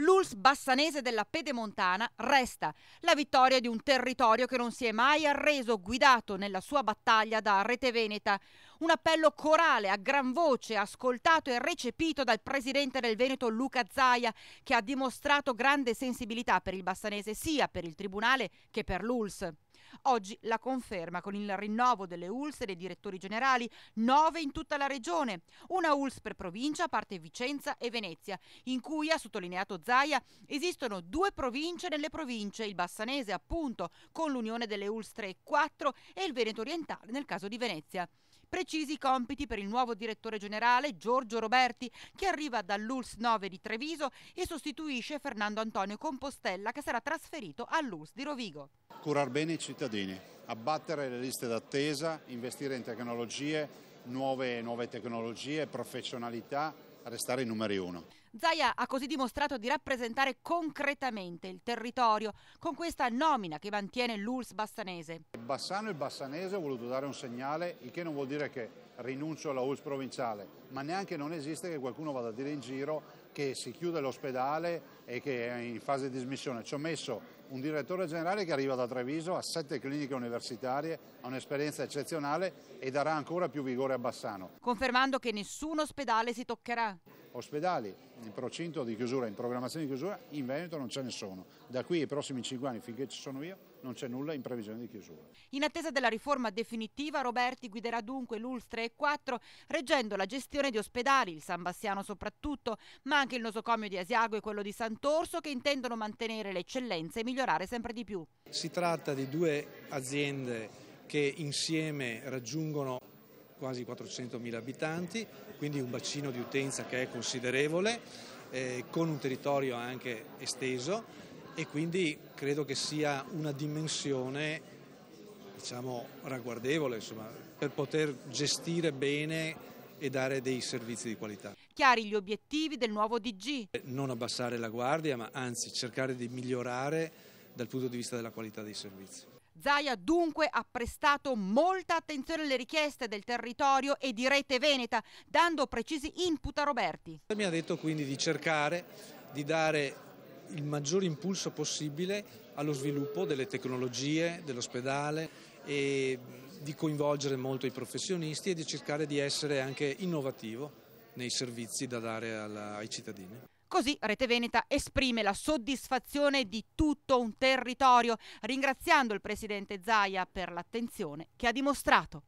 l'Uls bassanese della Pedemontana resta la vittoria di un territorio che non si è mai arreso, guidato nella sua battaglia da Rete Veneta. Un appello corale a gran voce, ascoltato e recepito dal presidente del Veneto Luca Zaia, che ha dimostrato grande sensibilità per il bassanese sia per il Tribunale che per l'Uls. Oggi la conferma con il rinnovo delle ULS dei direttori generali, nove in tutta la regione, una ULS per provincia a parte Vicenza e Venezia, in cui, ha sottolineato Zaia, esistono due province nelle province, il Bassanese appunto con l'unione delle ULS 3 e 4 e il Veneto orientale nel caso di Venezia. Precisi i compiti per il nuovo direttore generale Giorgio Roberti, che arriva dall'ULS 9 di Treviso e sostituisce Fernando Antonio Compostella, che sarà trasferito all'ULS di Rovigo. Curare bene i cittadini, abbattere le liste d'attesa, investire in tecnologie, nuove, nuove tecnologie, professionalità, restare i numeri uno. Zaia ha così dimostrato di rappresentare concretamente il territorio con questa nomina che mantiene l'ULS bassanese. Bassano e bassanese ho voluto dare un segnale, il che non vuol dire che rinuncio alla ULS provinciale, ma neanche non esiste che qualcuno vada a dire in giro che si chiude l'ospedale e che è in fase di smissione. Ci ho messo un direttore generale che arriva da Treviso, ha sette cliniche universitarie, ha un'esperienza eccezionale e darà ancora più vigore a Bassano. Confermando che nessun ospedale si toccherà ospedali in procinto di chiusura, in programmazione di chiusura, in Veneto non ce ne sono. Da qui ai prossimi cinque anni, finché ci sono io, non c'è nulla in previsione di chiusura. In attesa della riforma definitiva, Roberti guiderà dunque l'ULS 3 e 4, reggendo la gestione di ospedali, il San Bassiano soprattutto, ma anche il nosocomio di Asiago e quello di Sant'Orso, che intendono mantenere le eccellenze e migliorare sempre di più. Si tratta di due aziende che insieme raggiungono quasi 400.000 abitanti, quindi un bacino di utenza che è considerevole, eh, con un territorio anche esteso e quindi credo che sia una dimensione diciamo, ragguardevole insomma, per poter gestire bene e dare dei servizi di qualità. Chiari gli obiettivi del nuovo DG. Non abbassare la guardia, ma anzi cercare di migliorare dal punto di vista della qualità dei servizi. Zaia dunque ha prestato molta attenzione alle richieste del territorio e di Rete Veneta, dando precisi input a Roberti. Mi ha detto quindi di cercare di dare il maggior impulso possibile allo sviluppo delle tecnologie dell'ospedale e di coinvolgere molto i professionisti e di cercare di essere anche innovativo nei servizi da dare alla, ai cittadini. Così Rete Veneta esprime la soddisfazione di tutto un territorio, ringraziando il presidente Zaia per l'attenzione che ha dimostrato.